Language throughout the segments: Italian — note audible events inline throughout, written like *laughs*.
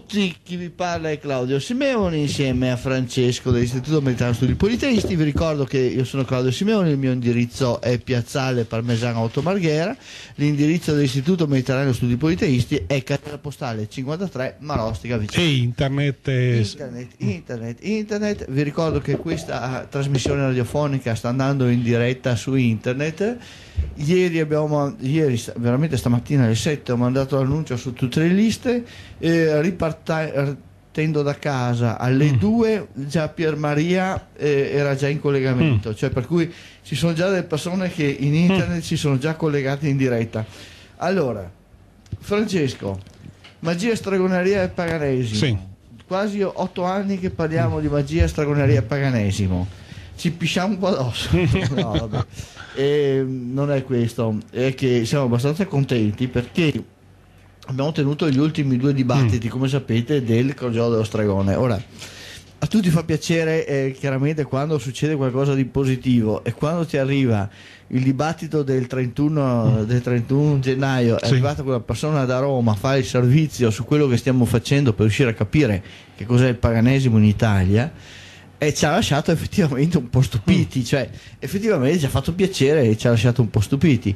tutti, chi vi parla è Claudio Simeoni insieme a Francesco dell'Istituto Militare Studi Politeisti. Vi ricordo che io sono Claudio Simeoni, il mio indirizzo è Piazzale Parmesano Marghera, l'indirizzo dell'Istituto Mediterraneo Studi Politeisti è cartella postale 53 Marostica Vicino. E internet, è... internet, internet, internet. Vi ricordo che questa ah, trasmissione radiofonica sta andando in diretta su internet. Ieri abbiamo, ieri, veramente stamattina alle 7 ho mandato l'annuncio su tutte le liste eh, ripartendo da casa alle 2 mm. già Pier Maria eh, era già in collegamento, mm. cioè per cui ci sono già delle persone che in mm. internet mm. si sono già collegate in diretta. Allora, Francesco, magia, stragoneria e paganesimo. Sì. Quasi otto anni che parliamo di magia, stragoneria e paganesimo ci pisciamo un po' addosso. *laughs* no, non è questo, è che siamo abbastanza contenti perché abbiamo tenuto gli ultimi due dibattiti, mm. come sapete, del crogiolo dello stregone. Ora, a tutti fa piacere eh, chiaramente quando succede qualcosa di positivo e quando ti arriva il dibattito del 31, mm. del 31 gennaio, sì. è arrivata quella persona da Roma a fare il servizio su quello che stiamo facendo per riuscire a capire che cos'è il paganesimo in Italia e ci ha lasciato effettivamente un po' stupiti, mm. cioè effettivamente ci ha fatto piacere e ci ha lasciato un po' stupiti.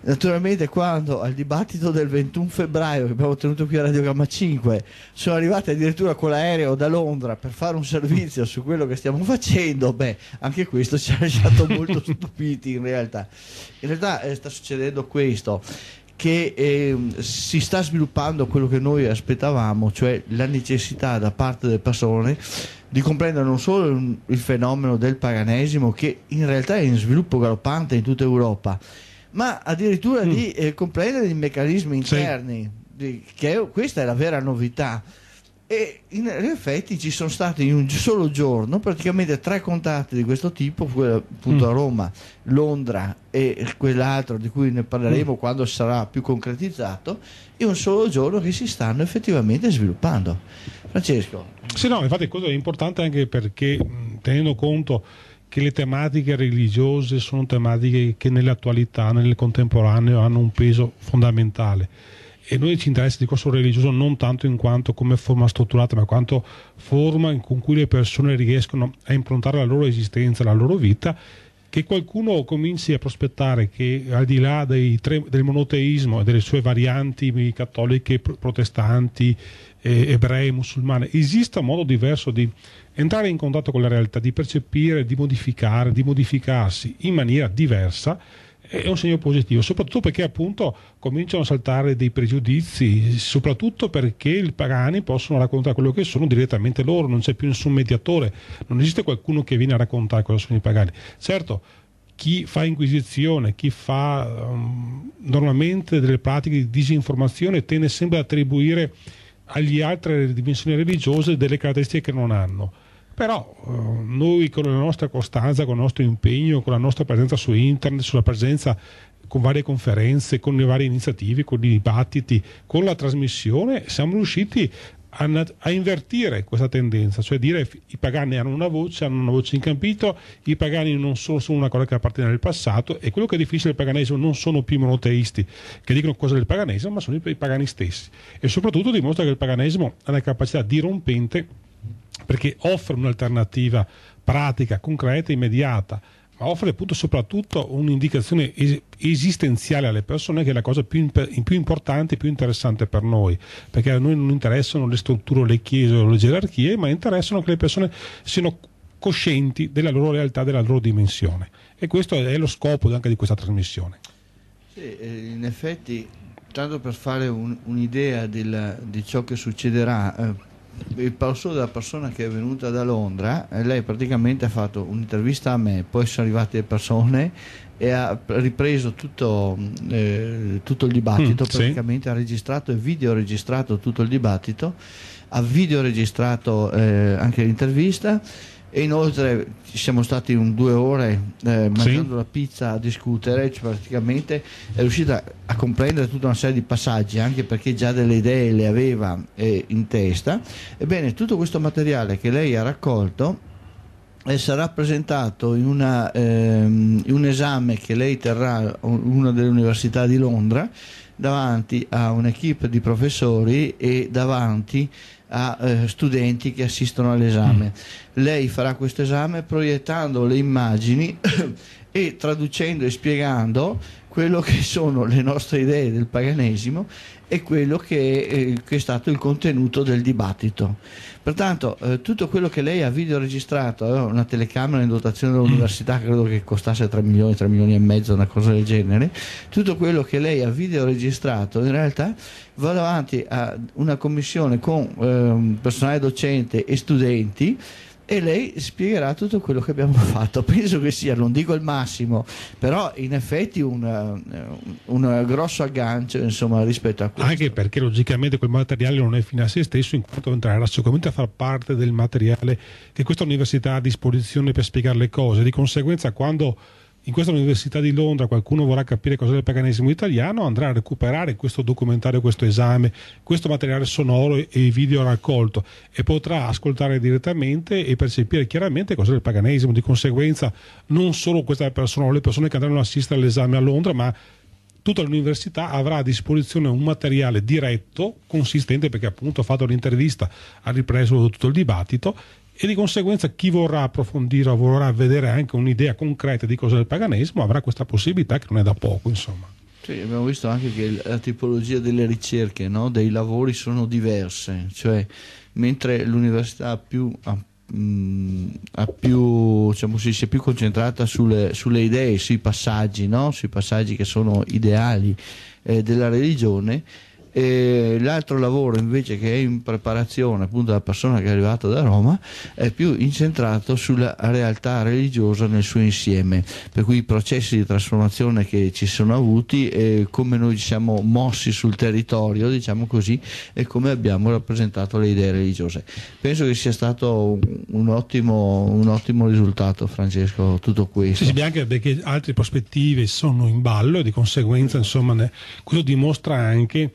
Naturalmente quando al dibattito del 21 febbraio che abbiamo tenuto qui a Radio Gamma 5 sono arrivati addirittura con l'aereo da Londra per fare un servizio su quello che stiamo facendo, beh anche questo ci ha lasciato *laughs* molto stupiti in realtà. In realtà eh, sta succedendo questo che eh, si sta sviluppando quello che noi aspettavamo, cioè la necessità da parte delle persone di comprendere non solo il fenomeno del paganesimo che in realtà è in sviluppo galoppante in tutta Europa, ma addirittura mm. di eh, comprendere i meccanismi interni, sì. di, che è, questa è la vera novità. E in effetti ci sono stati in un solo giorno praticamente tre contatti di questo tipo, appunto mm. a Roma, Londra e quell'altro di cui ne parleremo mm. quando sarà più concretizzato, in un solo giorno che si stanno effettivamente sviluppando. Francesco, sì, no, infatti questo è importante anche perché tenendo conto che le tematiche religiose sono tematiche che nell'attualità, nel contemporaneo hanno un peso fondamentale e noi ci interessa di questo religioso non tanto in quanto come forma strutturata, ma quanto forma con cui le persone riescono a improntare la loro esistenza, la loro vita, che qualcuno cominci a prospettare che al di là tre, del monoteismo e delle sue varianti cattoliche, protestanti, eh, ebrei, musulmani, esista un modo diverso di entrare in contatto con la realtà, di percepire, di modificare, di modificarsi in maniera diversa è un segno positivo, soprattutto perché appunto cominciano a saltare dei pregiudizi, soprattutto perché i pagani possono raccontare quello che sono direttamente loro, non c'è più nessun mediatore, non esiste qualcuno che viene a raccontare cosa sono i pagani. Certo, chi fa inquisizione, chi fa um, normalmente delle pratiche di disinformazione tende sempre ad attribuire agli altri dimensioni religiose delle caratteristiche che non hanno. Però eh, noi con la nostra costanza, con il nostro impegno, con la nostra presenza su internet, sulla presenza con varie conferenze, con le varie iniziative, con i dibattiti, con la trasmissione, siamo riusciti a, a, invertire questa tendenza, cioè dire i pagani hanno una voce, hanno una voce in campito, i pagani non sono solo una cosa che appartiene al passato e quello che è difficile del paganesimo non sono più i monoteisti che dicono cose del paganesimo, ma sono i, pagani stessi e soprattutto dimostra che il paganesimo ha una capacità dirompente perché offre un'alternativa pratica, concreta, immediata offre appunto soprattutto un'indicazione es- esistenziale alle persone che è la cosa più, imp- più importante e più interessante per noi, perché a noi non interessano le strutture, le chiese o le gerarchie, ma interessano che le persone siano coscienti della loro realtà, della loro dimensione. E questo è lo scopo anche di questa trasmissione. Sì, eh, in effetti, tanto per fare un, un'idea della, di ciò che succederà, eh, il passo della persona che è venuta da Londra, eh, lei praticamente ha fatto un'intervista a me, poi sono arrivate le persone e ha ripreso tutto, mm, eh, tutto il dibattito, mm, praticamente sì. ha registrato e videoregistrato tutto il dibattito, ha videoregistrato eh, anche l'intervista e inoltre ci siamo stati un due ore eh, mangiando sì. la pizza a discutere, cioè praticamente è riuscita a comprendere tutta una serie di passaggi, anche perché già delle idee le aveva eh, in testa. Ebbene, tutto questo materiale che lei ha raccolto eh, sarà presentato in, una, ehm, un esame che lei terrà a una delle università di Londra davanti a un'equipe di professori e davanti a a eh, studenti che assistono all'esame. Mm. Lei farà questo esame proiettando le immagini *coughs* e traducendo e spiegando quello che sono le nostre idee del paganesimo e quello che, eh, che, è stato il contenuto del dibattito. Pertanto eh, tutto quello che lei ha videoregistrato, aveva eh, una telecamera in dotazione dell'università mm. credo che costasse 3 milioni, 3 milioni e mezzo, una cosa del genere, tutto quello che lei ha videoregistrato in realtà va davanti a una commissione con eh, personale docente e studenti e lei spiegherà tutto quello che abbiamo *laughs* fatto. Penso che sia, non dico il massimo, però in effetti eh, un, un grosso aggancio insomma, rispetto a questo. Anche perché logicamente quel materiale non è fine a se stesso, in quanto entrerà sicuramente a far parte del materiale che questa università ha a disposizione per spiegare le cose. Di conseguenza, quando in questa università di Londra qualcuno vorrà capire cos'è il paganesimo italiano, andrà a recuperare questo documentario, questo esame, questo materiale sonoro e video raccolto e potrà ascoltare direttamente e percepire chiaramente cos'è il paganesimo. Di conseguenza, non solo questa persona o le persone che andranno ad assistere all'esame a Londra, ma tutta l'università avrà a disposizione un materiale diretto, consistente perché appunto ha fatto l'intervista, ha ripreso tutto il dibattito e di conseguenza chi vorrà approfondire o vorrà vedere anche un'idea concreta di cosa è il paganesimo avrà questa possibilità che non è da poco insomma. Sì, abbiamo visto anche che la tipologia delle ricerche, no? dei lavori sono diverse, cioè mentre l'università più, mh, mm, più, diciamo, si, si, è più concentrata sulle, sulle idee, sui passaggi, no? sui passaggi che sono ideali eh, della religione, e l'altro lavoro invece che è in preparazione appunto dalla persona che è arrivata da Roma è più incentrato sulla realtà religiosa nel suo insieme, per cui i processi di trasformazione che ci sono avuti e come noi ci siamo mossi sul territorio, diciamo così, e come abbiamo rappresentato le idee religiose. Penso che sia stato un ottimo, un ottimo risultato, Francesco, tutto questo. Sì, sì, anche perché altre prospettive sono in ballo e di conseguenza, insomma, ne, questo dimostra anche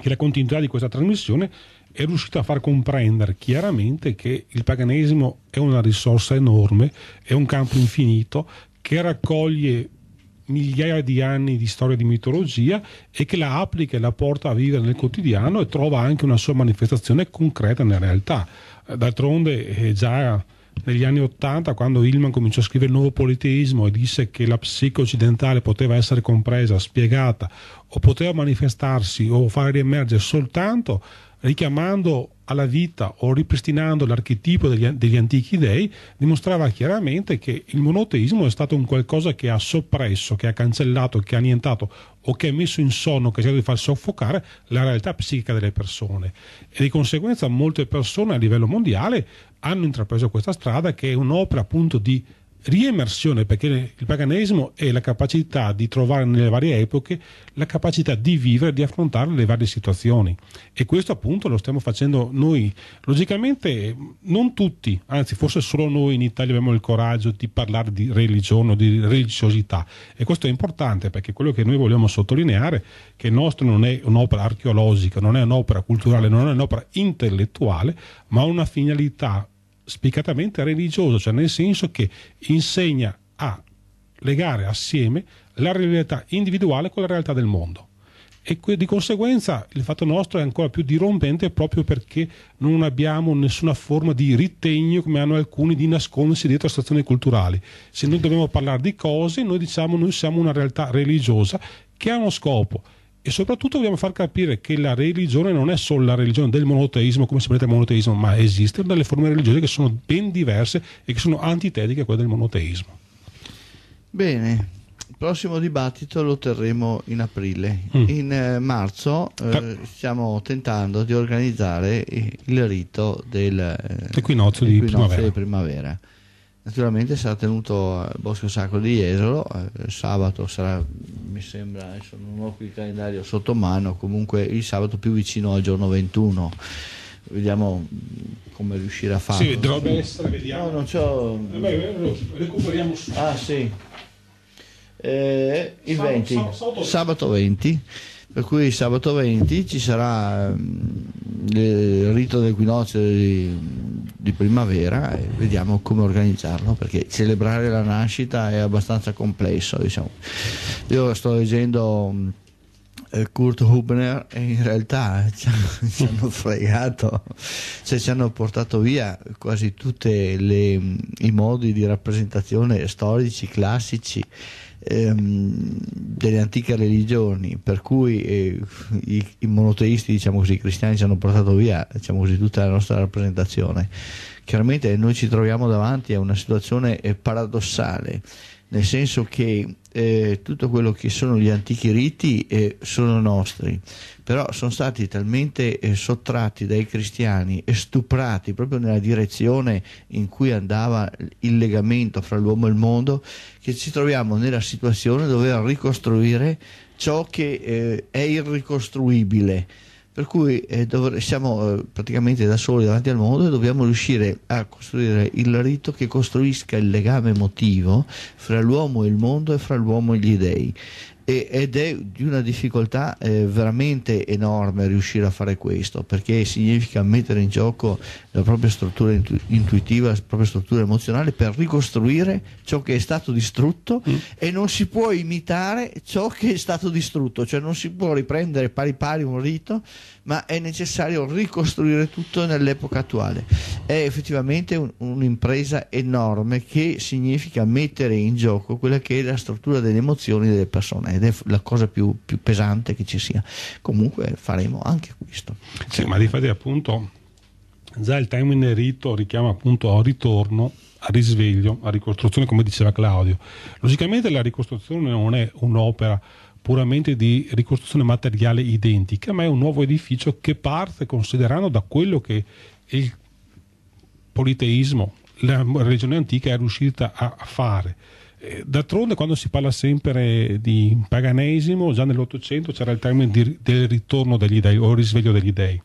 che la continuità di questa trasmissione è riuscita a far comprendere chiaramente che il paganesimo è una risorsa enorme, è un campo infinito che raccoglie migliaia di anni di storia di mitologia e che la applica e la porta a vivere nel quotidiano e trova anche una sua manifestazione concreta nella realtà. D'altronde è eh, già negli anni Ottanta, quando Hillman cominciò a scrivere il nuovo politeismo e disse che la psiche occidentale poteva essere compresa, spiegata o poteva manifestarsi o far riemergere soltanto richiamando alla vita o ripristinando l'archetipo degli, degli, antichi dei, dimostrava chiaramente che il monoteismo è stato un qualcosa che ha soppresso, che ha cancellato, che ha annientato o che ha messo in sonno, che ha cercato di far soffocare la realtà psichica delle persone. E di conseguenza molte persone a livello mondiale hanno intrapreso questa strada che è un'opera appunto di riemersione perché il paganesimo è la capacità di trovare nelle varie epoche la capacità di vivere, di affrontare le varie situazioni e questo appunto lo stiamo facendo noi logicamente non tutti, anzi forse solo noi in Italia abbiamo il coraggio di parlare di religione, o di religiosità e questo è importante perché quello che noi vogliamo sottolineare è che il nostro non è un'opera archeologica, non è un'opera culturale, non è un'opera intellettuale ma ha una finalità spiccatamente religioso, cioè nel senso che insegna a legare assieme la realtà individuale con la realtà del mondo. E di conseguenza il fatto nostro è ancora più dirompente proprio perché non abbiamo nessuna forma di ritegno come hanno alcuni di nascondersi dietro a stazioni culturali. Se noi dobbiamo parlare di cose, noi diciamo noi siamo una realtà religiosa che ha uno scopo e soprattutto dobbiamo far capire che la religione non è solo la religione del monoteismo, come sapete il monoteismo, ma esistono delle forme religiose che sono ben diverse e che sono antitetiche a quelle del monoteismo. Bene, il prossimo dibattito lo terremo in aprile. Mm. In eh, marzo eh, stiamo tentando di organizzare il rito del eh, equinozio di primavera. Di primavera. Naturalmente sarà tenuto al Bosco Sacro di Jesolo, eh, sabato sarà, mi sembra, adesso non ho qui il calendario sotto mano, comunque il sabato più vicino al giorno 21 vediamo mm, come riuscire a farlo. Sì, dovrebbe essere, vediamo. No, non c'ho... Vabbè, eh, eh, recuperiamo subito. Ah, sì. Eh, il 20, sabato 20 per cui sabato 20 ci sarà mm, il rito dell'equinozio di, di, primavera e vediamo come organizzarlo perché celebrare la nascita è abbastanza complesso diciamo. io sto leggendo mm, eh, Kurt Hubner e in realtà *laughs* ci hanno, ci hanno fregato cioè ci hanno portato via quasi tutti mm, i modi di rappresentazione storici, classici ehm, delle antiche religioni, per cui eh, i, i, monoteisti, diciamo così, i cristiani ci hanno portato via diciamo così, tutta la nostra rappresentazione. Chiaramente noi ci troviamo davanti a una situazione eh, paradossale, nel senso che eh, tutto quello che sono gli antichi riti eh, sono nostri, però sono stati talmente eh, sottratti dai cristiani e stuprati proprio nella direzione in cui andava il legamento fra l'uomo e il mondo, che ci troviamo nella situazione di dover ricostruire ciò che eh, è irricostruibile per cui eh, dov- siamo eh, praticamente da soli davanti al mondo e dobbiamo riuscire a costruire il rito che costruisca il legame emotivo fra l'uomo e il mondo e fra l'uomo e gli dei ed è di una difficoltà eh, veramente enorme riuscire a fare questo perché significa mettere in gioco la propria struttura intu- intuitiva, la propria struttura emozionale per ricostruire ciò che è stato distrutto mm. e non si può imitare ciò che è stato distrutto, cioè non si può riprendere pari pari un rito, ma è necessario ricostruire tutto nell'epoca attuale. È effettivamente un, un'impresa enorme che significa mettere in gioco quella che è la struttura delle emozioni delle persone ed è la cosa più, più pesante che ci sia. Comunque faremo anche questo. Sì, ma di fatto appunto già il termine rito richiama appunto a ritorno a risveglio, a ricostruzione, come diceva Claudio. Logicamente la ricostruzione non è un'opera puramente di ricostruzione materiale identica, ma è un nuovo edificio che parte considerando da quello che il politeismo, la religione antica è riuscita a fare eh, d'altronde quando si parla sempre di paganesimo, già nell'Ottocento c'era il termine di, del ritorno degli dei o il risveglio degli dei,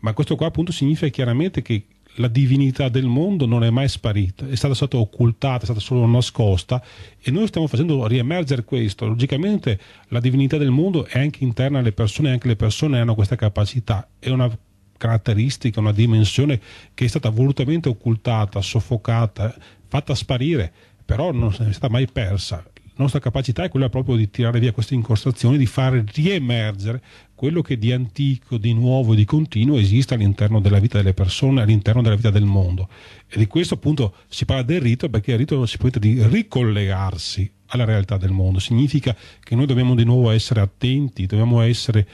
ma questo qua appunto significa chiaramente che la divinità del mondo non è mai sparita, è stata, stata occultata, è stata solo nascosta e noi stiamo facendo riemergere questo. Logicamente la divinità del mondo è anche interna alle persone anche le persone hanno questa capacità, è una caratteristica, una dimensione che è stata volutamente occultata, soffocata, fatta sparire però non è stata mai persa. La nostra capacità è quella proprio di tirare via queste incostazioni, di far riemergere quello che di antico, di nuovo, di continuo esiste all'interno della vita delle persone, all'interno della vita del mondo. E di questo appunto si parla del rito perché il rito si può di ricollegarsi alla realtà del mondo. Significa che noi dobbiamo di nuovo essere attenti, dobbiamo essere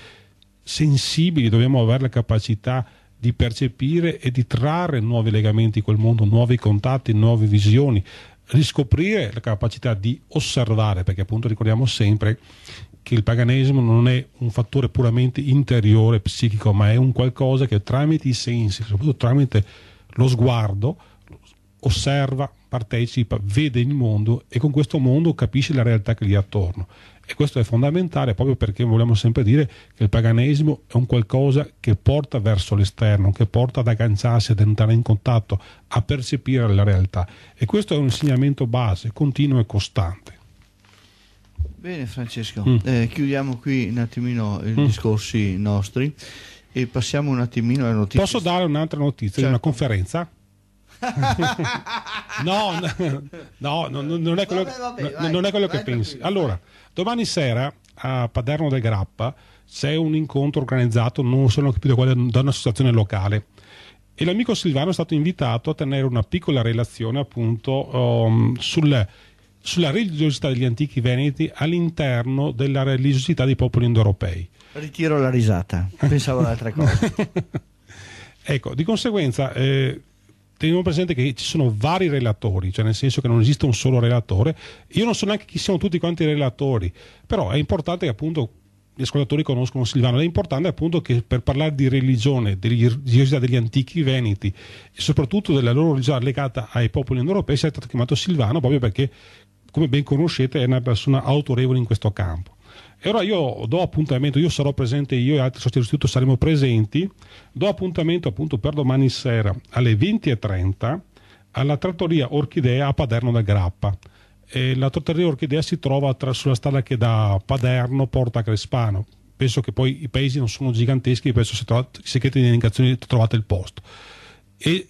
sensibili, dobbiamo avere la capacità di percepire e di trarre nuovi legamenti col mondo, nuovi contatti, nuove visioni, riscoprire la capacità di osservare, perché appunto ricordiamo sempre che il paganesimo non è un fattore puramente interiore, psichico, ma è un qualcosa che tramite i sensi, soprattutto tramite lo sguardo, osserva, partecipa, vede il mondo e con questo mondo capisce la realtà che gli è attorno. E questo è fondamentale proprio perché vogliamo sempre dire che il paganesimo è un qualcosa che porta verso l'esterno, che porta ad agganciarsi, ad entrare in contatto, a percepire la realtà. E questo è un insegnamento base, continuo e costante. Bene Francesco, mm. eh, chiudiamo qui un attimino i mm. discorsi nostri e passiamo un attimino alle notizie. Posso dare un'altra notizia certo. di una certo. conferenza? no, no, no, non è quello, vabbè, vabbè, vai, non è quello che pensi. Allora, domani sera a Paderno del Grappa c'è un incontro organizzato, non sono capito quale, da un'associazione locale. E l'amico Silvano è stato invitato a tenere una piccola relazione appunto um, sul, sulla religiosità degli antichi veneti all'interno della religiosità dei popoli indoeuropei. Ritiro la risata, pensavo ad *laughs* altre cose. ecco, di conseguenza... Eh, teniamo presente che ci sono vari relatori, cioè nel senso che non esiste un solo relatore. Io non so neanche chi siano tutti quanti i relatori, però è importante che appunto gli ascoltatori conoscono Silvano. È importante appunto che per parlare di religione, di religiosità degli antichi veneti e soprattutto della loro religione legata ai popoli europei, sia stato chiamato Silvano proprio perché, come ben conoscete, è una persona autorevole in questo campo. E ora io do appuntamento, io sarò presente, io e altri soci dell'istituto saremo presenti, do appuntamento appunto per domani sera alle 20.30 alla trattoria Orchidea a Paderno da Grappa. E la trattoria Orchidea si trova tra, sulla strada che da Paderno porta a Crespano. Penso che poi i paesi non sono giganteschi, penso se, trovate, se chiedete indicazioni trovate il posto e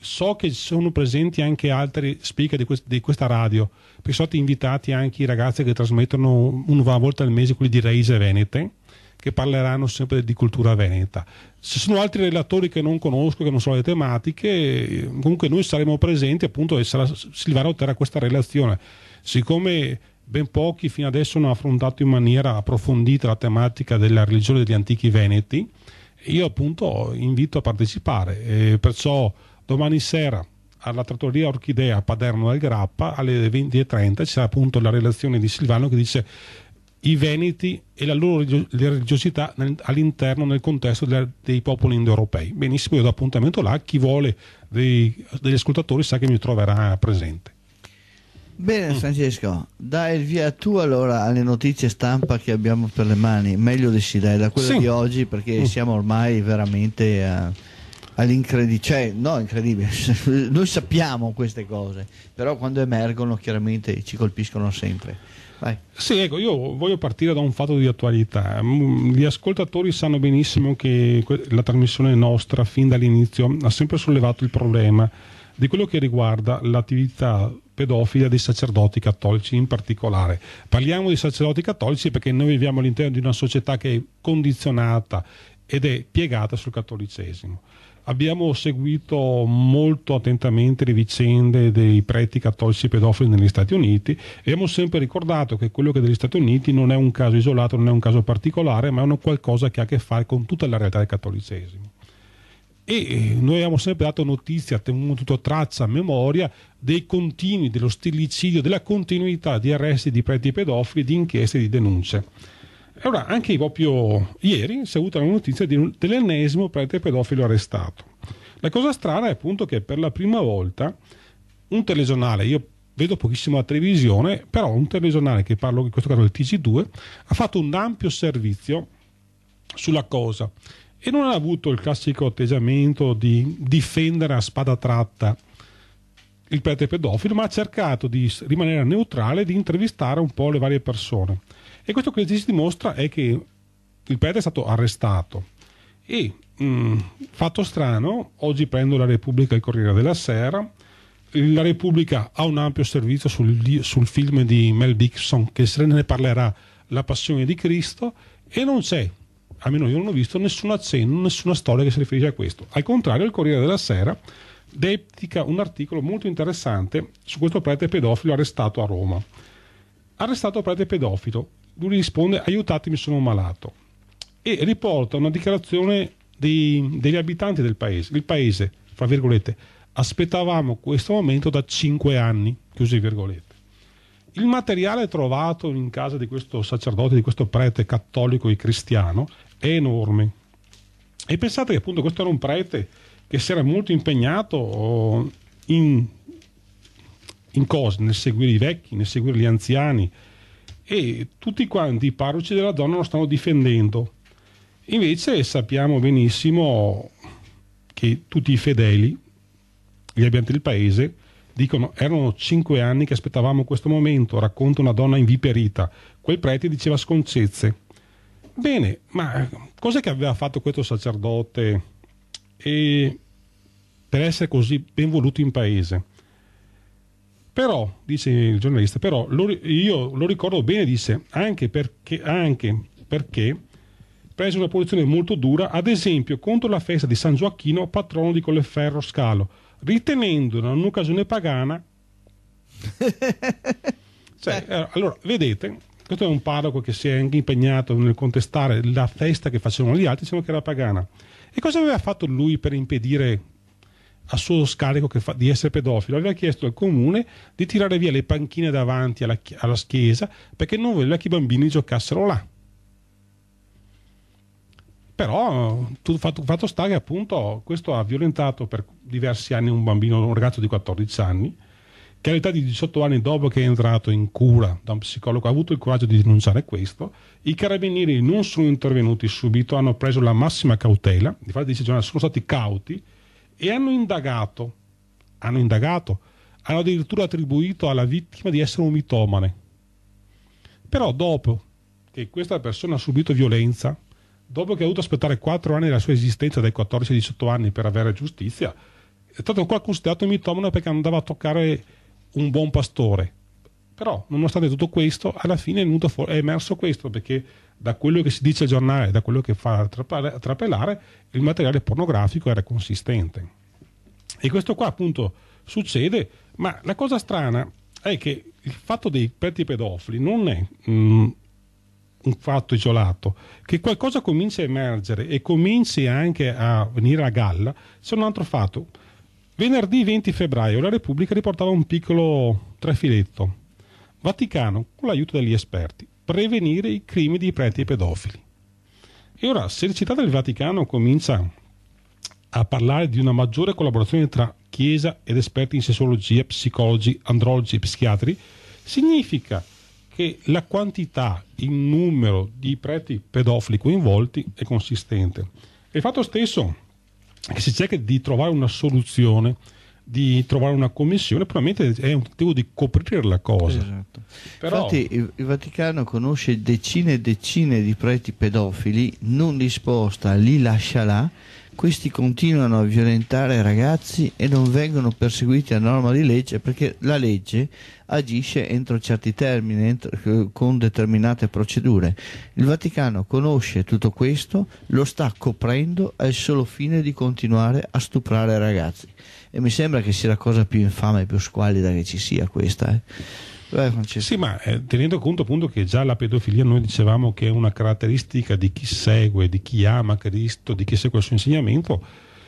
so che sono presenti anche altri speaker di, quest, di questa radio perché sono stati invitati anche i ragazzi che trasmettono una volta al mese quelli di Reise Venete che parleranno sempre di cultura veneta ci sono altri relatori che non conosco che non so le tematiche comunque noi saremo presenti appunto e sarà, Silvano terrà questa relazione siccome ben pochi fino adesso hanno affrontato in maniera approfondita la tematica della religione degli antichi veneti io appunto invito a partecipare, eh, perciò domani sera alla trattoria Orchidea a Paderno del Grappa alle 20.30 c'è appunto la relazione di Silvano che dice i Veneti e la loro religiosità all'interno nel contesto dei popoli indoeuropei. Benissimo, io do appuntamento là, chi vuole dei, degli ascoltatori sa che mi troverà presente. Bene mm. Francesco, dai il via tu allora alle notizie stampa che abbiamo per le mani, meglio di sì dai, da quelle sì. di oggi perché mm. siamo ormai veramente a, eh, all'incredibile, cioè no incredibile, *laughs* noi sappiamo queste cose, però quando emergono chiaramente ci colpiscono sempre. Vai. Sì, ecco, io voglio partire da un fatto di attualità. Mm, gli ascoltatori sanno benissimo che la trasmissione nostra fin dall'inizio ha sempre sollevato il problema di quello che riguarda l'attività pedofili e dei sacerdoti cattolici in particolare. Parliamo di sacerdoti cattolici perché noi viviamo all'interno di una società che è condizionata ed è piegata sul cattolicesimo. Abbiamo seguito molto attentamente le vicende dei preti cattolici pedofili negli Stati Uniti e abbiamo sempre ricordato che quello che degli Stati Uniti non è un caso isolato, non è un caso particolare, ma è una qualcosa che ha a che fare con tutta la realtà del cattolicesimo e eh, noi abbiamo sempre dato notizia, tenuto traccia, memoria dei continui, dello stilicidio, della continuità di arresti di preti e pedofili, di inchieste e di denunce. Allora, anche proprio ieri si è avuta la notizia un, dell'ennesimo prete pedofilo arrestato. La cosa strana è appunto che per la prima volta un telegiornale, io vedo pochissimo la televisione, però un telegiornale che parlo in questo caso del TG2, ha fatto un ampio servizio sulla cosa e non ha avuto il classico atteggiamento di difendere a spada tratta il prete pedofilo, ma ha cercato di rimanere neutrale e di intervistare un po' le varie persone. E questo che ci si dimostra è che il prete è stato arrestato e, mh, mm, fatto strano, oggi prendo la Repubblica e il Corriere della Sera, la Repubblica ha un ampio servizio sul, sul film di Mel Dixon che se ne parlerà La Passione di Cristo e non c'è almeno io non ho visto nessun accenno, nessuna storia che si riferisce a questo. Al contrario, il Corriere della Sera dedica un articolo molto interessante su questo prete pedofilo arrestato a Roma. Arrestato prete pedofilo, lui risponde aiutatemi sono malato e riporta una dichiarazione dei, degli abitanti del paese. Il paese, fra virgolette, aspettavamo questo momento da cinque anni, chiusi virgolette. Il materiale trovato in casa di questo sacerdote, di questo prete cattolico e cristiano, è enorme. E pensate che appunto questo era un prete che si era molto impegnato eh, in, in cose, nel seguire i vecchi, nel seguire gli anziani, e tutti quanti i parroci della zona lo stanno difendendo. Invece sappiamo benissimo che tutti i fedeli, gli abitanti del paese, Dicono, erano cinque anni che aspettavamo questo momento, racconta una donna inviperita. Quel prete diceva sconcezze. Bene, ma cos'è che aveva fatto questo sacerdote e per essere così ben voluto in paese? Però, dice il giornalista, però lo, io lo ricordo bene, disse, anche perché, anche perché prese una posizione molto dura, ad esempio contro la festa di San Gioacchino, patrono di Colleferro Scalo, ritenendola un'occasione pagana. *laughs* cioè, certo. eh, allora, vedete, questo è un parroco che si è anche impegnato nel contestare la festa che facevano gli altri, dicendo che era pagana. E cosa aveva fatto lui per impedire a suo scarico fa, di essere pedofilo? Aveva chiesto al comune di tirare via le panchine davanti alla, alla chiesa perché non voleva che i bambini giocassero là. Però fatto, fatto sta che appunto questo ha violentato per diversi anni un bambino, un ragazzo di 14 anni, che all'età di 18 anni dopo che è entrato in cura da un psicologo ha avuto il coraggio di denunciare questo, i carabinieri non sono intervenuti subito, hanno preso la massima cautela, di fare decisione, sono stati cauti e hanno indagato, hanno indagato, hanno addirittura attribuito alla vittima di essere un mitomane. Però dopo che questa persona ha subito violenza, dopo che ha dovuto aspettare 4 anni della sua esistenza, dai 14 ai 18 anni, per avere giustizia, è stato qua considerato mitomano perché andava a toccare un buon pastore. Però, nonostante tutto questo, alla fine è, fu- è emerso questo, perché da quello che si dice al giornale, da quello che fa trapelare, trapelare, il materiale pornografico era consistente. E questo qua appunto succede, ma la cosa strana è che il fatto dei petti pedofili non è mh, mm, un fatto isolato, che qualcosa cominci a emergere e cominci anche a venire a galla, c'è un altro fatto. Venerdì 20 febbraio la Repubblica riportava un piccolo trefiletto. Vaticano, con l'aiuto degli esperti, prevenire i crimini di preti e pedofili. E ora, se il città del Vaticano comincia a parlare di una maggiore collaborazione tra Chiesa ed esperti in sessologia, psicologi, andrologi e psichiatri, significa che che la quantità in numero di preti pedofili coinvolti è consistente. E il fatto stesso che si cerca di trovare una soluzione di trovare una commissione, probabilmente è un tentativo di coprire la cosa. Esatto. Però... Infatti il Vaticano conosce decine e decine di preti pedofili, non li sposta, li lascia là questi continuano a violentare ragazzi e non vengono perseguiti a norma di legge perché la legge agisce entro certi termini, entro, con determinate procedure. Il Vaticano conosce tutto questo, lo sta coprendo al solo fine di continuare a stuprare ragazzi. E mi sembra che sia la cosa più infame e più squallida che ci sia questa. Eh. Vai, eh, sì, ma eh, tenendo conto appunto che già la pedofilia noi dicevamo che è una caratteristica di chi segue, di chi ama Cristo, di chi segue il suo insegnamento,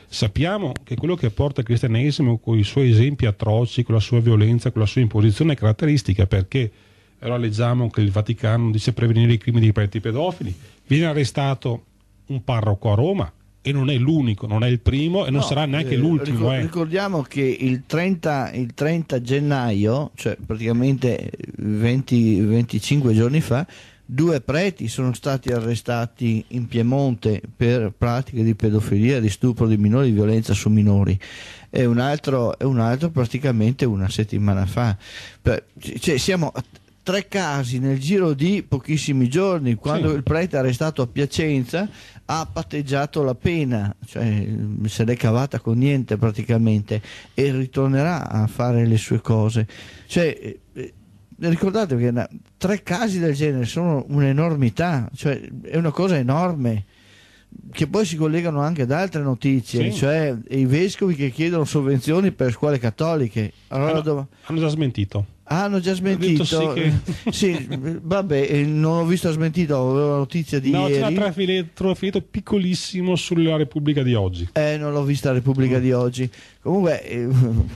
sappiamo che quello che porta il cristianesimo con i suoi esempi atroci, con la sua violenza, con la sua imposizione è caratteristica perché allora leggiamo che il Vaticano dice prevenire i crimini dei preti pedofili, viene arrestato un parroco a Roma e non è l'unico, non è il primo e non no, sarà neanche eh, l'ultimo. Ricor- eh. ricordiamo che il 30, il 30, gennaio, cioè praticamente 20, eh, 25 giorni fa, due preti sono stati arrestati in Piemonte per pratiche di pedofilia, di stupro di minori, di violenza su minori e un altro, un altro praticamente una settimana fa. Cioè, siamo tre casi nel giro di pochissimi giorni, quando sì. il prete arrestato a Piacenza ha patteggiato la pena, cioè mm, se l'è cavata con niente praticamente e ritornerà a fare le sue cose. Cioè, eh, ricordatevi che tre casi del genere sono un'enormità, cioè è una cosa enorme che poi si collegano anche ad altre notizie, sì. cioè i vescovi che chiedono sovvenzioni per scuole cattoliche. Allora, hanno, hanno già smentito. Ah, hanno già smentito. Sì, che... *laughs* sì, vabbè, eh, non ho visto smentito, avevo la notizia di no, ieri. No, c'è un trafiletto piccolissimo sulla Repubblica di oggi. Eh, non l'ho vista la Repubblica mm. di oggi. Comunque, eh,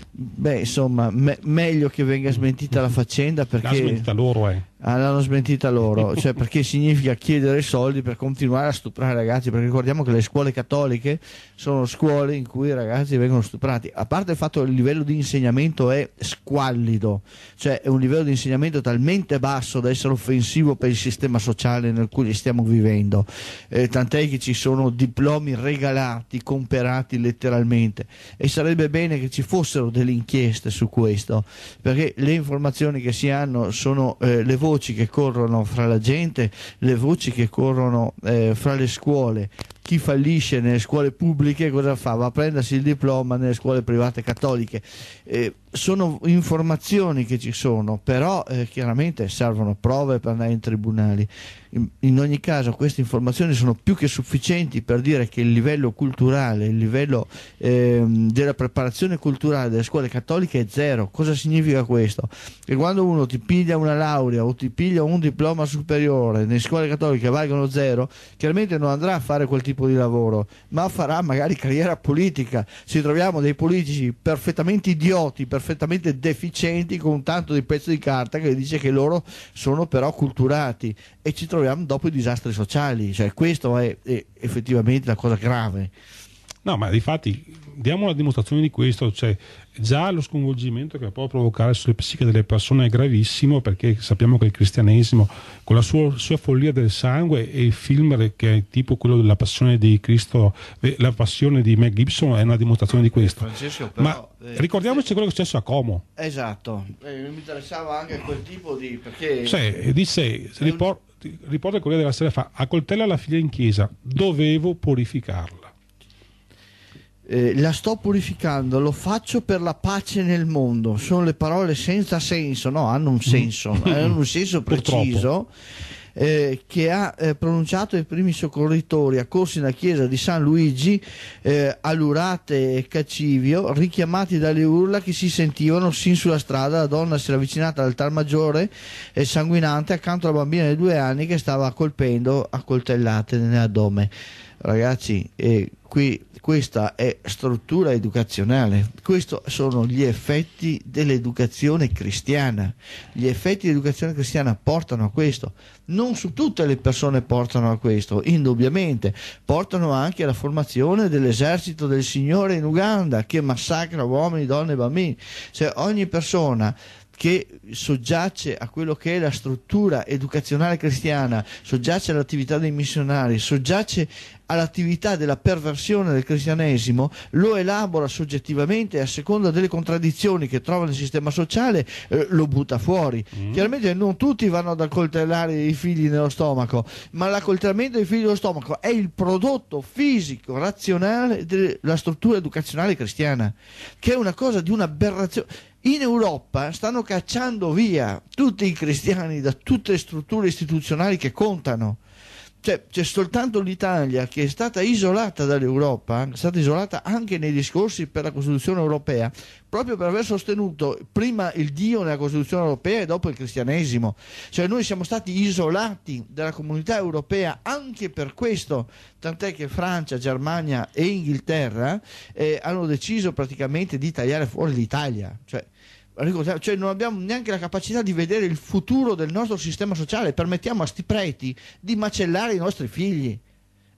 beh, insomma, me meglio che venga smentita la *laughs* faccenda perché... L'ha smentita loro, eh. Ah, l'hanno smentita loro, *laughs* cioè perché significa chiedere soldi per continuare a stuprare ragazzi, perché ricordiamo che le scuole cattoliche sono scuole in cui i ragazzi vengono stuprati, a parte il fatto che il livello di insegnamento è squallido, cioè è un livello di insegnamento talmente basso da essere offensivo per il sistema sociale nel cui stiamo vivendo, eh, tant'è che ci sono diplomi regalati, comperati letteralmente e sarebbe bene che ci fossero delle inchieste su questo, perché le informazioni che si hanno sono eh, le voci voci che corrono fra la gente, le voci che corrono eh, fra le scuole chi fallisce nelle scuole pubbliche cosa fa? Va a prendersi il diploma nelle scuole private cattoliche. Eh, sono informazioni che ci sono, però eh, chiaramente servono prove per andare in tribunali. In, in, ogni caso queste informazioni sono più che sufficienti per dire che il livello culturale, il livello eh, della preparazione culturale delle scuole cattoliche è zero. Cosa significa questo? Che quando uno ti piglia una laurea o ti piglia un diploma superiore nelle scuole cattoliche valgono zero, chiaramente non andrà a fare quel tipo tipo di lavoro, ma farà magari carriera politica. Ci troviamo dei politici perfettamente idioti, perfettamente deficienti, con tanto di pezzo di carta che dice che loro sono però culturati e ci troviamo dopo i disastri sociali. Cioè, questa è, è effettivamente la cosa grave. No, ma difatti diamo la dimostrazione di questo, cioè Già lo sconvolgimento che può provocare sulle psiche delle persone è gravissimo perché sappiamo che il cristianesimo, con la sua, sua follia del sangue e il film che è tipo quello della passione di Cristo, eh, la passione di Meg Gibson è una dimostrazione di questo. Però, Ma eh, ricordiamoci eh, quello che è successo a Como. Esatto, eh, mi interessava anche quel tipo di... perché... Sì, dice, riporta il Corriere della Sera fa, a coltella la figlia in chiesa, dovevo purificarla. Eh, la sto purificando, lo faccio per la pace nel mondo. Sono le parole senza senso, no? Hanno un senso, mm. hanno un senso *laughs* preciso. Eh, che ha eh, pronunciato i primi soccorritori accorsi nella chiesa di San Luigi, eh, Alurate e Cacivio, richiamati dalle urla che si sentivano sin sulla strada. La donna si era avvicinata all'altar maggiore e sanguinante accanto alla bambina di due anni che stava colpendo a coltellate nell'addome ragazzi eh, qui, questa è struttura educazionale questi sono gli effetti dell'educazione cristiana gli effetti dell'educazione cristiana portano a questo non su tutte le persone portano a questo indubbiamente portano anche alla formazione dell'esercito del Signore in Uganda che massacra uomini, donne e bambini cioè ogni persona che soggiace a quello che è la struttura educazionale cristiana, soggiace all'attività dei missionari, soggiace all'attività della perversione del cristianesimo lo elabora soggettivamente e a seconda delle contraddizioni che trova nel sistema sociale eh, lo butta fuori. Mm. Chiaramente non tutti vanno ad accoltellare i figli nello stomaco, ma l'accoltellamento dei figli nello stomaco è il prodotto fisico, razionale della struttura educazionale cristiana, che è una cosa di un'aberrazione. In Europa stanno cacciando via tutti i cristiani da tutte le strutture istituzionali che contano cioè, c'è soltanto l'Italia che è stata isolata dall'Europa, è stata isolata anche nei discorsi per la Costituzione europea, proprio per aver sostenuto prima il Dio nella Costituzione europea e dopo il cristianesimo. Cioè noi siamo stati isolati dalla comunità europea anche per questo, tant'è che Francia, Germania e Inghilterra eh, hanno deciso praticamente di tagliare fuori l'Italia. Cioè, cioè non abbiamo neanche la capacità di vedere il futuro del nostro sistema sociale, permettiamo a sti preti di macellare i nostri figli.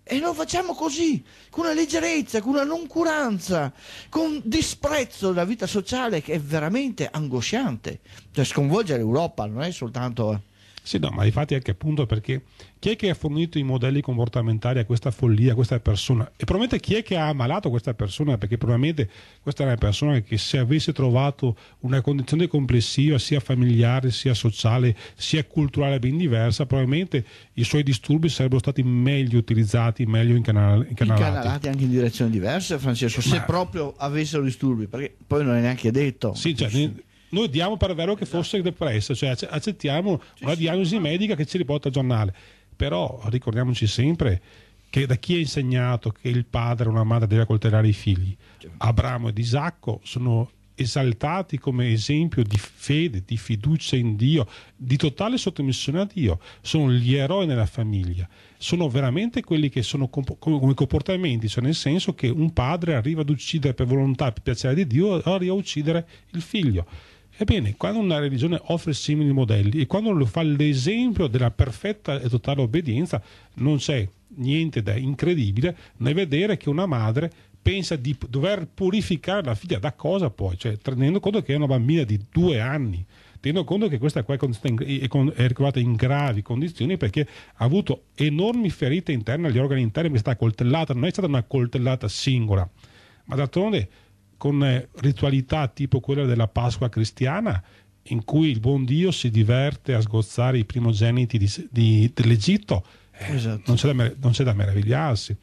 E lo facciamo così, con una leggerezza, con una noncuranza, con disprezzo della vita sociale che è veramente angosciante. Cioè sconvolge l'Europa non è soltanto sì, no, ma infatti anche appunto perché chi è che ha fornito i modelli comportamentali a questa follia, a questa persona? E probabilmente chi è che ha ammalato questa persona? Perché probabilmente questa è una persona che se avesse trovato una condizione complessiva, sia familiare, sia sociale, sia culturale ben diversa, probabilmente i suoi disturbi sarebbero stati meglio utilizzati, meglio incanalati. Incanalati anche in direzioni diverse, Francesco, ma... se proprio avessero disturbi, perché poi non è neanche detto. Sì, cioè, noi diamo per vero che fosse esatto. depressa, cioè accettiamo sì, una sì, diagnosi no. medica che ci riporta al giornale, però ricordiamoci sempre che da chi è insegnato che il padre o la madre deve accoltellare i figli. Certo. Abramo ed Isacco sono esaltati come esempio di fede, di fiducia in Dio, di totale sottomissione a Dio. Sono gli eroi nella famiglia, sono veramente quelli che sono comp- come comportamenti, cioè nel senso che un padre arriva ad uccidere per volontà, per piacere di Dio, arriva a uccidere il figlio Ebbene, quando una religione offre simili modelli e quando lo fa l'esempio della perfetta e totale obbedienza, non c'è niente da incredibile nel vedere che una madre pensa di dover purificare la figlia da cosa poi? Cioè, tenendo conto che è una bambina di due anni, tenendo conto che questa qua è, è arrivata in gravi condizioni perché ha avuto enormi ferite interne agli organi interni, è stata coltellata, non è stata una coltellata singola, ma d'altronde con eh, ritualità tipo quella della Pasqua cristiana, in cui il buon Dio si diverte a sgozzare i primogeniti di, di, dell'Egitto, eh, esatto. non, c'è da, non, c'è da, meravigliarsi.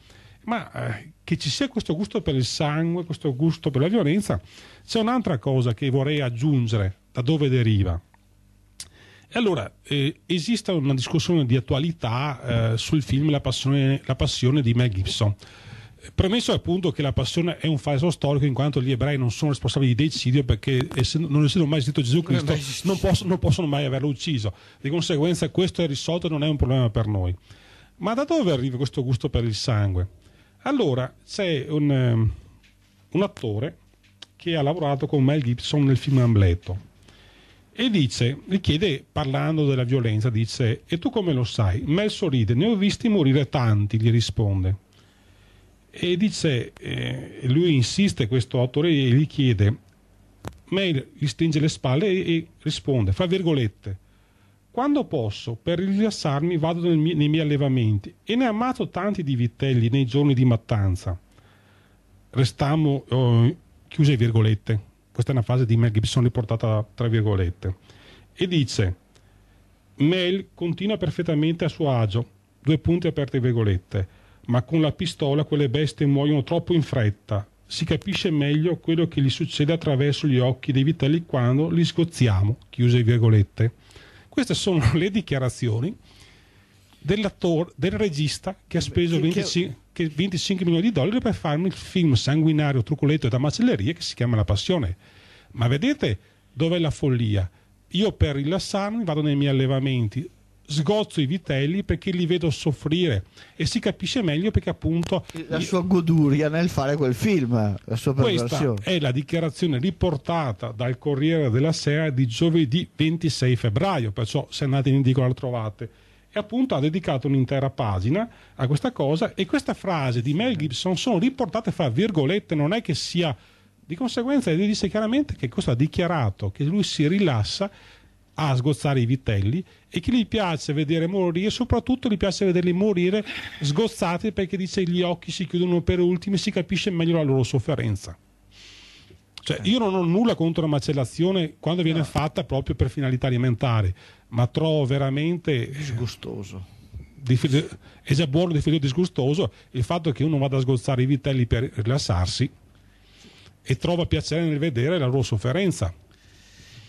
Ma eh, che ci sia questo gusto per il sangue, questo gusto per la violenza, c'è un'altra cosa che vorrei aggiungere, da dove deriva. E allora, eh, esiste una discussione di attualità eh, sul film la passione, la passione di Mel Gibson Premesso appunto che la passione è un falso storico in quanto gli ebrei non sono responsabili di decidio perché essendo, non essendo mai esistito Gesù Cristo non possono, non possono mai averlo ucciso. Di conseguenza questo è risolto e non è un problema per noi. Ma da dove arriva questo gusto per il sangue? Allora c'è un, um, un attore che ha lavorato con Mel Gibson nel film Amleto e dice, gli chiede, parlando della violenza, dice, e tu come lo sai? Mel sorride, ne ho visti morire tanti, gli risponde e dice, eh, lui insiste, questo autore e gli chiede, Mail gli stringe le spalle e, e, risponde, fra virgolette, quando posso, per rilassarmi vado mie, nei miei allevamenti e ne ammazzo tanti di vitelli nei giorni di mattanza. Restammo, eh, chiuse virgolette, questa è una fase di Mel Gibson riportata tra virgolette, e dice, Mail continua perfettamente a suo agio, due punti aperte virgolette, ma con la pistola quelle bestie muoiono troppo in fretta. Si capisce meglio quello che gli succede attraverso gli occhi dei vitelli quando li sgozziamo. Chiuse virgolette. Queste sono le dichiarazioni dell'attore, del regista che ha speso che, 25, che... 25 milioni di dollari per farmi il film sanguinario, truccoletto e da macelleria che si chiama La Passione. Ma vedete dov'è la follia? Io per rilassarmi vado nei miei allevamenti, sgozzo i vitelli perché li vedo soffrire e si capisce meglio perché appunto la sua goduria nel fare quel film la sua questa è la dichiarazione riportata dal Corriere della Sera di giovedì 26 febbraio perciò se andate in indico la trovate e appunto ha dedicato un'intera pagina a questa cosa e questa frase di Mel Gibson sono riportate fra virgolette non è che sia di conseguenza, lui disse chiaramente che questo ha dichiarato che lui si rilassa a sgozzare i vitelli e che gli piace vedere morire, soprattutto gli piace vederli morire sgozzati perché dice gli occhi si chiudono per ultimi e si capisce meglio la loro sofferenza. Cioè, eh. io non ho nulla contro la macellazione quando viene no. fatta proprio per finalità alimentare, ma trovo veramente eh, disgustoso. è già buono definire disgustoso il fatto che uno vada a sgozzare i vitelli per rilassarsi e trova piacere nel vedere la loro sofferenza.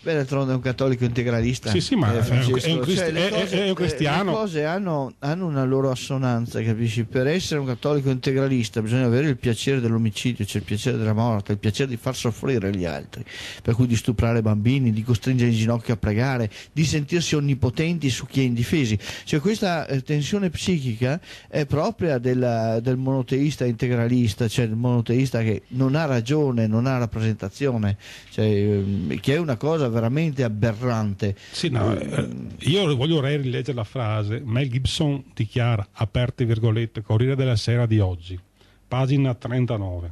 Beh, d'altronde è un cattolico integralista. Sì, sì, ma eh, è, un cristi- cioè, è, cose, è, un cioè, cristiano. Le cose hanno, hanno, una loro assonanza, capisci? Per essere un cattolico integralista bisogna avere il piacere dell'omicidio, cioè il piacere della morte, il piacere di far soffrire gli altri, per cui di stuprare bambini, di costringere in ginocchio a pregare, di sentirsi onnipotenti su chi è indifesi. Cioè questa eh, tensione psichica è propria della, del monoteista integralista, cioè il monoteista che non ha ragione, non ha rappresentazione, cioè, ehm, che è una cosa veramente aberrante. Sì, no, ehm, eh, io voglio rileggere la frase. Mel Gibson dichiara, aperte virgolette, Corriere della Sera di oggi, pagina 39.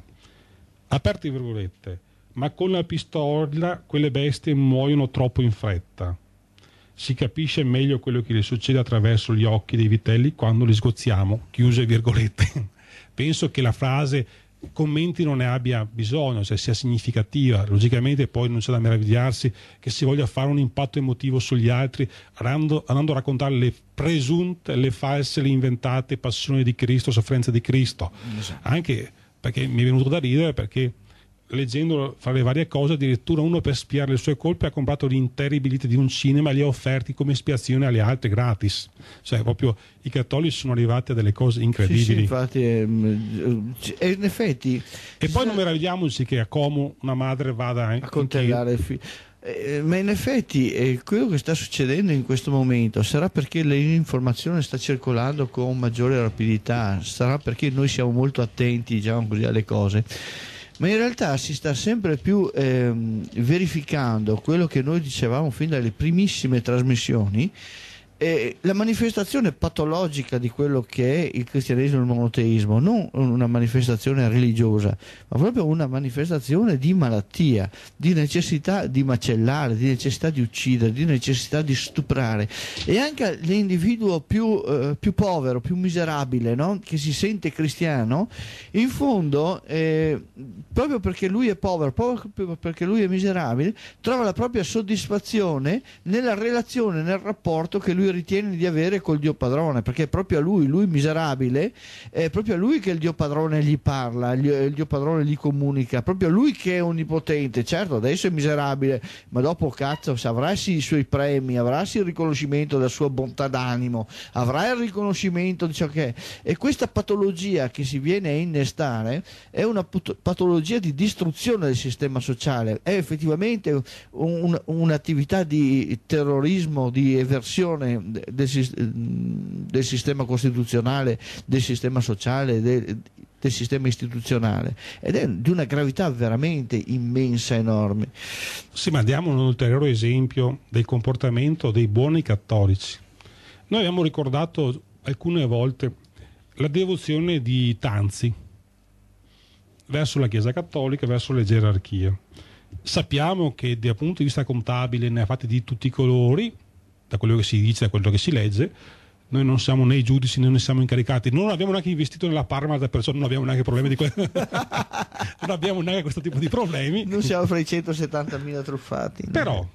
Aperte virgolette, ma con la pistola quelle bestie muoiono troppo in fretta. Si capisce meglio quello che le succede attraverso gli occhi dei vitelli quando li sgozziamo, chiuse virgolette. *laughs* Penso che la frase commenti non ne abbia bisogno, cioè sia significativa. Logicamente poi non c'è da meravigliarsi che si voglia fare un impatto emotivo sugli altri andando, andando a raccontare le presunte, le false, le inventate passioni di Cristo, sofferenze di Cristo. Esatto. Anche perché mi è venuto da ridere perché leggendo fra le varie cose addirittura uno per spiare le sue colpe ha comprato gli interi biglietti di un cinema e li ha offerti come espiazione alle altre gratis cioè proprio i cattolici sono arrivati a delle cose incredibili sì, sì, infatti è, ehm, è eh, in effetti e poi non meravigliamoci che a Como una madre vada eh, a contellare il figlio eh, ma in effetti eh, quello che sta succedendo in questo momento sarà perché l'informazione sta circolando con maggiore rapidità, sarà perché noi siamo molto attenti diciamo così, alle cose ma in realtà si sta sempre più ehm, verificando quello che noi dicevamo fin dalle primissime trasmissioni, eh, la manifestazione patologica di quello che è il cristianesimo e il monoteismo, non una manifestazione religiosa, ma proprio una manifestazione di malattia, di necessità di macellare, di necessità di uccidere, di necessità di stuprare. E anche l'individuo più, eh, più povero, più miserabile, no? che si sente cristiano, in fondo, eh, proprio perché lui è povero, proprio perché lui è miserabile, trova la propria soddisfazione nella relazione, nel rapporto che lui lui ritiene di avere col Dio padrone, perché è proprio a lui, lui miserabile, è proprio a lui che il Dio padrone gli parla, il Dio padrone gli comunica, proprio a lui che è onnipotente, certo adesso è miserabile, ma dopo cazzo avrà sì i suoi premi, avrà sì il riconoscimento della sua bontà d'animo, avrà il riconoscimento di ciò che è. E questa patologia che si viene a innestare è una patologia di distruzione del sistema sociale, è effettivamente un, un, un'attività di terrorismo, di eversione del, del sistema costituzionale, del sistema sociale, del, del sistema istituzionale ed è di una gravità veramente immensa, enorme. Sì, ma diamo un ulteriore esempio del comportamento dei buoni cattolici. Noi abbiamo ricordato alcune volte la devozione di Tanzi verso la Chiesa Cattolica, verso le gerarchie. Sappiamo che dal punto di vista contabile ne ha fatti di tutti i colori, da quello che si dice, da quello che si legge, noi non siamo né i giudici né ne siamo incaricati, non abbiamo neanche investito nella Parma, perciò non abbiamo neanche problemi di que- *laughs* non abbiamo neanche questo tipo di problemi. Non siamo fra i 170.000 truffati. No? Però,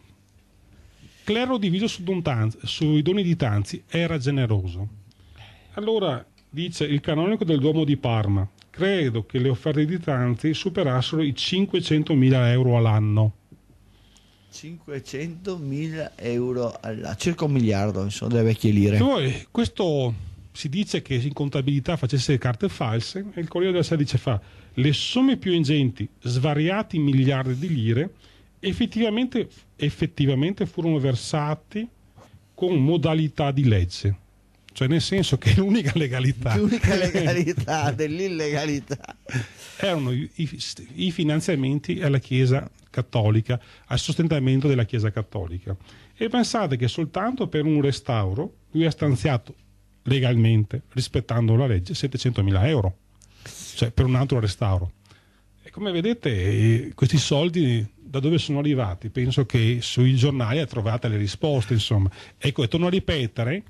clero diviso su Tanzi, sui doni di Tanzi era generoso. Allora dice il canonico del Duomo di Parma, credo che le offerte di Tanzi superassero i 500.000 euro all'anno. 500.000 euro all'anno, circa un miliardo insomma, delle vecchie lire. questo si dice che in contabilità facesse carte false e il Corriere della Sera dice fa le somme più ingenti, svariati miliardi di lire, effettivamente, effettivamente furono versati con modalità di legge cioè, nel senso che l'unica legalità. L'unica *laughs* legalità dell'illegalità. Erano i, i finanziamenti alla Chiesa cattolica, al sostentamento della Chiesa cattolica. E pensate che soltanto per un restauro lui ha stanziato legalmente, rispettando la legge, 700 mila euro, cioè per un altro restauro. E come vedete, eh, questi soldi da dove sono arrivati? Penso che sui giornali trovate le risposte, insomma. Ecco, e torno a ripetere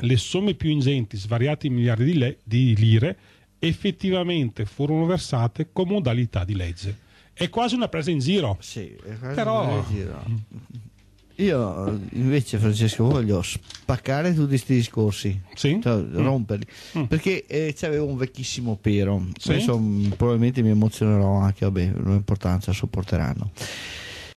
le somme più ingenti, svariate in miliardi di, le- di lire, effettivamente furono versate con modalità di legge. È quasi una presa in giro. Sì, è quasi Però... una presa in giro. Io invece, Francesco, voglio spaccare tutti questi discorsi, sì? cioè, romperli. Mm. Perché eh, c'avevo un vecchissimo pero. Sì? Adesso mm, probabilmente mi emozionerò anche, vabbè, l'importanza sopporteranno.